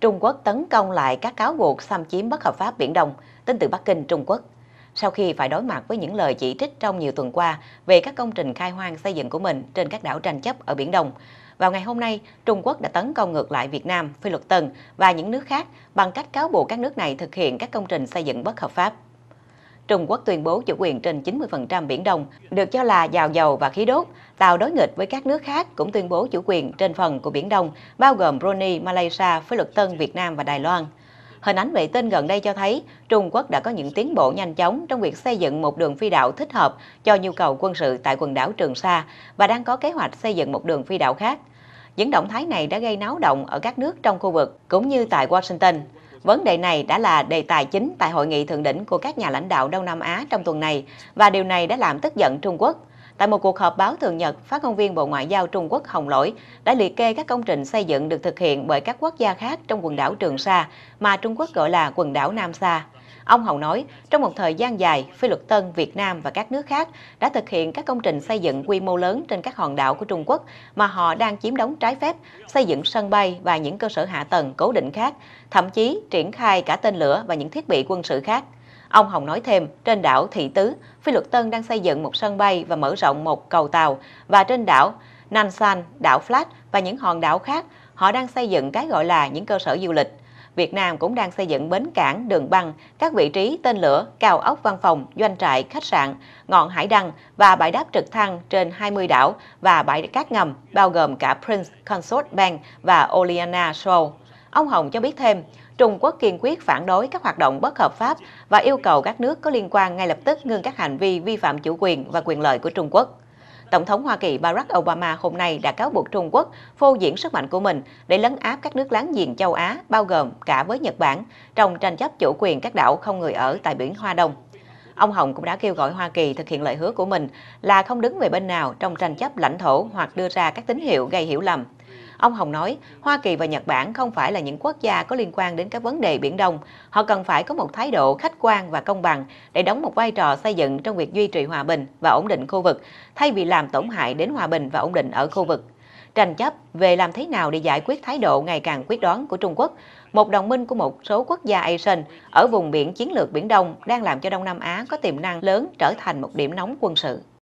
Trung Quốc tấn công lại các cáo buộc xâm chiếm bất hợp pháp Biển Đông, tin từ Bắc Kinh, Trung Quốc. Sau khi phải đối mặt với những lời chỉ trích trong nhiều tuần qua về các công trình khai hoang xây dựng của mình trên các đảo tranh chấp ở Biển Đông, vào ngày hôm nay, Trung Quốc đã tấn công ngược lại Việt Nam, Phi Luật Tân và những nước khác bằng cách cáo buộc các nước này thực hiện các công trình xây dựng bất hợp pháp. Trung Quốc tuyên bố chủ quyền trên 90% Biển Đông, được cho là giàu dầu và khí đốt, Tàu đối nghịch với các nước khác cũng tuyên bố chủ quyền trên phần của Biển Đông, bao gồm Brunei, Malaysia, Phú Lộc Tân, Việt Nam và Đài Loan. Hình ảnh vệ tinh gần đây cho thấy Trung Quốc đã có những tiến bộ nhanh chóng trong việc xây dựng một đường phi đạo thích hợp cho nhu cầu quân sự tại quần đảo Trường Sa và đang có kế hoạch xây dựng một đường phi đạo khác. Những động thái này đã gây náo động ở các nước trong khu vực cũng như tại Washington. Vấn đề này đã là đề tài chính tại hội nghị thượng đỉnh của các nhà lãnh đạo Đông Nam Á trong tuần này và điều này đã làm tức giận Trung Quốc. Tại một cuộc họp báo thường nhật, phát ngôn viên Bộ Ngoại giao Trung Quốc Hồng Lỗi đã liệt kê các công trình xây dựng được thực hiện bởi các quốc gia khác trong quần đảo Trường Sa mà Trung Quốc gọi là quần đảo Nam Sa. Ông Hồng nói, trong một thời gian dài, phi luật tân Việt Nam và các nước khác đã thực hiện các công trình xây dựng quy mô lớn trên các hòn đảo của Trung Quốc mà họ đang chiếm đóng trái phép, xây dựng sân bay và những cơ sở hạ tầng cố định khác, thậm chí triển khai cả tên lửa và những thiết bị quân sự khác. Ông Hồng nói thêm, trên đảo Thị Tứ, phi luật Tân đang xây dựng một sân bay và mở rộng một cầu tàu, và trên đảo Nansan, đảo Flat và những hòn đảo khác, họ đang xây dựng cái gọi là những cơ sở du lịch. Việt Nam cũng đang xây dựng bến cảng, đường băng, các vị trí tên lửa, cao ốc văn phòng, doanh trại, khách sạn, ngọn hải đăng và bãi đáp trực thăng trên 20 đảo và bãi cát ngầm, bao gồm cả Prince Consort Bank và Oleana Shoal. Ông Hồng cho biết thêm, Trung Quốc kiên quyết phản đối các hoạt động bất hợp pháp và yêu cầu các nước có liên quan ngay lập tức ngưng các hành vi vi phạm chủ quyền và quyền lợi của Trung Quốc. Tổng thống Hoa Kỳ Barack Obama hôm nay đã cáo buộc Trung Quốc phô diễn sức mạnh của mình để lấn áp các nước láng giềng châu Á, bao gồm cả với Nhật Bản, trong tranh chấp chủ quyền các đảo không người ở tại biển Hoa Đông. Ông Hồng cũng đã kêu gọi Hoa Kỳ thực hiện lời hứa của mình là không đứng về bên nào trong tranh chấp lãnh thổ hoặc đưa ra các tín hiệu gây hiểu lầm. Ông Hồng nói, Hoa Kỳ và Nhật Bản không phải là những quốc gia có liên quan đến các vấn đề Biển Đông. Họ cần phải có một thái độ khách quan và công bằng để đóng một vai trò xây dựng trong việc duy trì hòa bình và ổn định khu vực, thay vì làm tổn hại đến hòa bình và ổn định ở khu vực. Tranh chấp về làm thế nào để giải quyết thái độ ngày càng quyết đoán của Trung Quốc, một đồng minh của một số quốc gia ASEAN ở vùng biển chiến lược Biển Đông đang làm cho Đông Nam Á có tiềm năng lớn trở thành một điểm nóng quân sự.